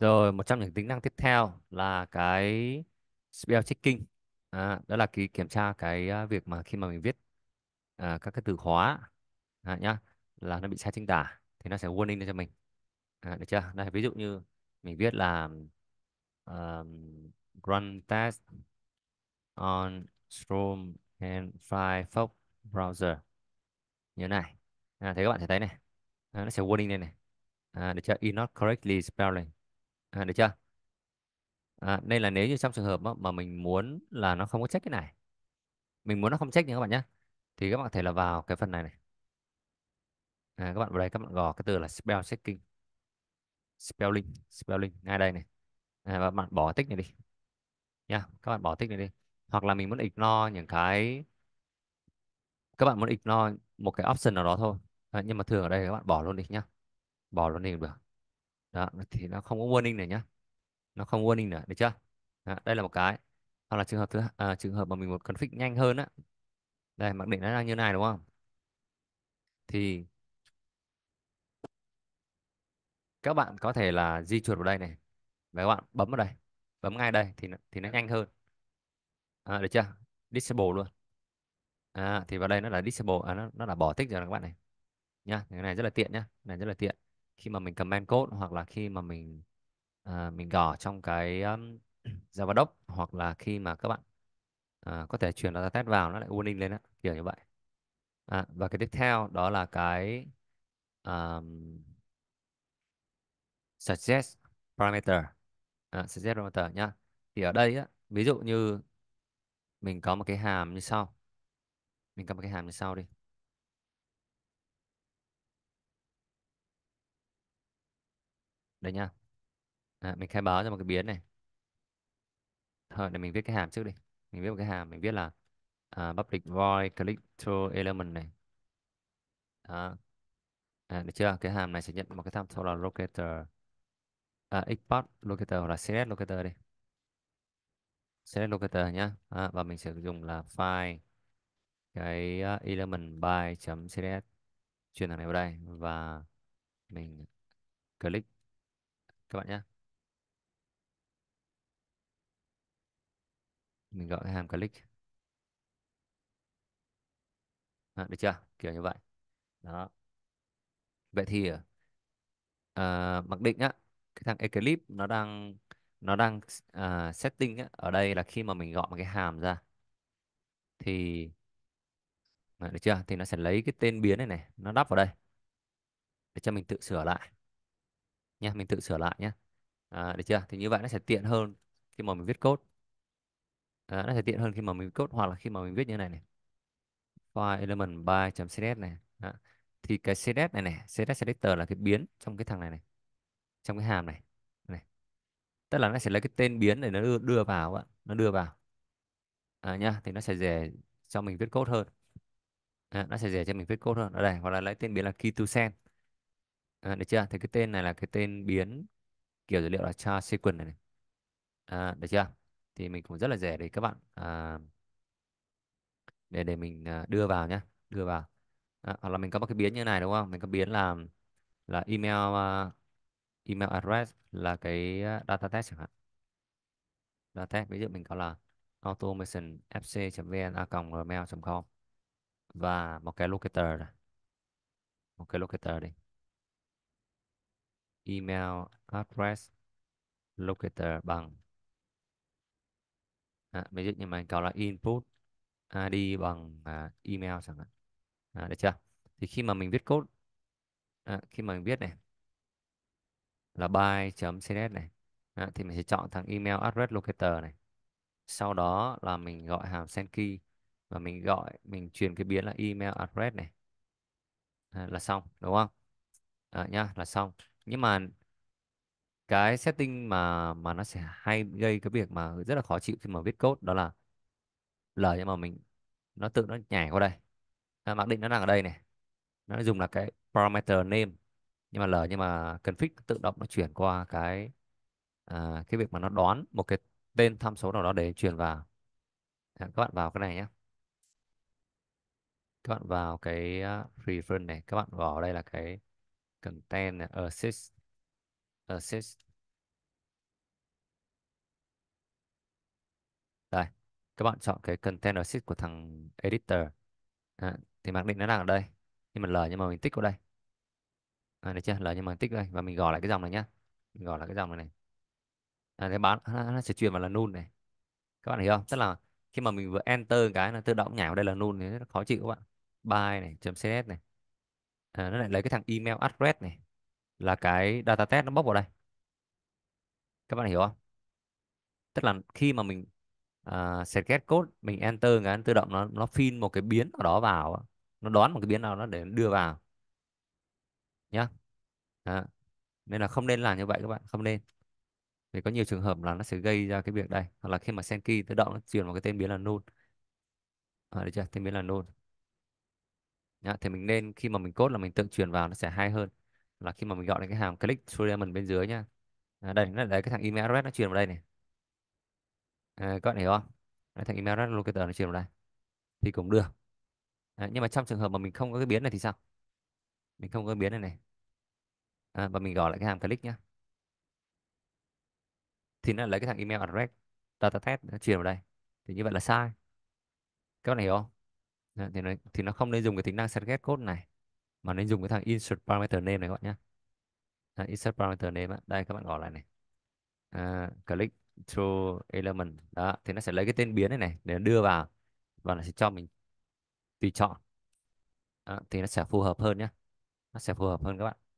Rồi, một trong những tính năng tiếp theo là cái spell checking. À, đó là cái kiểm tra cái à, việc mà khi mà mình viết à, các cái từ khóa à, nhá là nó bị sai chính tả thì nó sẽ warning lên cho mình. À, được chưa? Đây ví dụ như mình viết là um, run test on Chrome and Firefox browser như này. À, thì các bạn sẽ thấy này. À, nó sẽ warning lên này. À, được chưa? Is not correctly spelling à, được chưa à, đây là nếu như trong trường hợp mà mình muốn là nó không có check cái này mình muốn nó không check nha các bạn nhé thì các bạn có thể là vào cái phần này này à, các bạn vào đây các bạn gõ cái từ là spell checking spelling spelling ngay đây này à, và bạn bỏ tích này đi nha các bạn bỏ tích này đi hoặc là mình muốn ignore những cái các bạn muốn ignore một cái option nào đó thôi à, nhưng mà thường ở đây các bạn bỏ luôn đi nhá bỏ luôn đi được đó thì nó không có warning này nhá nó không warning nữa được chưa đó, đây là một cái hoặc là trường hợp thứ à, trường hợp mà mình muốn config nhanh hơn á đây mặc định nó đang như này đúng không thì các bạn có thể là di chuột vào đây này và các bạn bấm vào đây bấm ngay đây thì thì nó nhanh hơn à, được chưa disable luôn à, thì vào đây nó là disable à, nó, nó là bỏ tích rồi các bạn này nhá cái này rất là tiện nhá cái này rất là tiện khi mà mình comment code hoặc là khi mà mình uh, mình gõ trong cái um, doc hoặc là khi mà các bạn uh, có thể chuyển data test vào nó lại warning lên á kiểu như vậy à, và cái tiếp theo đó là cái um, suggest parameter à, suggest parameter nhá thì ở đây á, ví dụ như mình có một cái hàm như sau mình có một cái hàm như sau đi đây nha à, mình khai báo cho một cái biến này thôi để mình viết cái hàm trước đi mình viết một cái hàm mình viết là à, public void click to element này đó. À, được chưa cái hàm này sẽ nhận một cái tham số là locator à, export locator hoặc là select locator đi select locator nhá à, và mình sẽ dùng là file cái uh, element by.select chấm chuyển thằng này vào đây và mình click các bạn nhé mình gọi cái hàm click à, được chưa kiểu như vậy đó vậy thì à, mặc định á cái thằng Eclipse nó đang nó đang à, setting á, ở đây là khi mà mình gọi một cái hàm ra thì à, được chưa thì nó sẽ lấy cái tên biến này này nó đắp vào đây để cho mình tự sửa lại nha mình tự sửa lại nhé à, được chưa thì như vậy nó sẽ tiện hơn khi mà mình viết code à, nó sẽ tiện hơn khi mà mình viết code hoặc là khi mà mình viết như này này file element by css này à, thì cái css này này css selector là cái biến trong cái thằng này này trong cái hàm này này tức là nó sẽ lấy cái tên biến để nó đưa, đưa vào ạ nó đưa vào à, nhá thì nó sẽ dễ cho mình viết code hơn à, nó sẽ dễ cho mình viết code hơn ở đây hoặc là lấy tên biến là key to send à, được chưa thì cái tên này là cái tên biến kiểu dữ liệu là char sequence này, này. À, được chưa thì mình cũng rất là dễ để các bạn à, để để mình đưa vào nhé đưa vào à, hoặc là mình có một cái biến như này đúng không mình có biến là là email uh, email address là cái data test chẳng hạn data test ví dụ mình có là automation fc.vn a com và một cái locator này một cái locator đi email address locator bằng à, ví dụ như mình cầu là input ID bằng à, email chẳng hạn à, được chưa thì khi mà mình viết code à, khi mà mình viết này là by.css này à, thì mình sẽ chọn thằng email address locator này sau đó là mình gọi hàm send key và mình gọi mình truyền cái biến là email address này à, là xong đúng không à, nhá là xong nhưng mà cái setting mà mà nó sẽ hay gây cái việc mà rất là khó chịu khi mà viết code đó là lời nhưng mà mình nó tự nó nhảy qua đây à, mặc định nó đang ở đây này nó dùng là cái parameter name nhưng mà lời nhưng mà config tự động nó chuyển qua cái à, cái việc mà nó đón một cái tên tham số nào đó để truyền vào à, các bạn vào cái này nhé các bạn vào cái uh, reference này các bạn vào đây là cái content uh, assist assist đây các bạn chọn cái content assist của thằng editor à, thì mặc định nó đang ở đây nhưng mà l nhưng mà mình tích vào đây à, được chưa l nhưng mà mình tích đây và mình gõ lại cái dòng này nhá mình gõ lại cái dòng này này à, cái bán nó, nó sẽ chuyển vào là null này các bạn hiểu không tức là khi mà mình vừa enter cái là tự động nhảy vào đây là null thì rất khó chịu các bạn by này chấm cs này à, nó lại lấy cái thằng email address này là cái data test nó bốc vào đây các bạn hiểu không tức là khi mà mình uh, à, get code mình enter cái tự động nó nó fill một cái biến ở đó vào nó đoán một cái biến nào nó để đưa vào nhá đó. nên là không nên làm như vậy các bạn không nên vì có nhiều trường hợp là nó sẽ gây ra cái việc đây hoặc là khi mà send key tự động nó truyền vào cái tên biến là null à, được chưa tên biến là null Nhá, thì mình nên khi mà mình cốt là mình tự truyền vào nó sẽ hay hơn là khi mà mình gọi đến cái hàm click through diamond bên dưới nhá à, đây nó đấy cái thằng email address nó truyền vào đây này à, các bạn hiểu không đấy, thằng email address locator nó truyền vào đây thì cũng được à, nhưng mà trong trường hợp mà mình không có cái biến này thì sao mình không có cái biến này này à, và mình gọi lại cái hàm click nhá thì nó lấy cái thằng email address data test nó truyền vào đây thì như vậy là sai các bạn hiểu không Đấy, dạ, thì nó, thì nó không nên dùng cái tính năng setget code này mà nên dùng cái thằng insert parameter name này các bạn nhé à, dạ, insert parameter name á. đây các bạn gõ lại này à, click true element đó thì nó sẽ lấy cái tên biến này này để nó đưa vào và nó sẽ cho mình tùy chọn à, thì nó sẽ phù hợp hơn nhé nó sẽ phù hợp hơn các bạn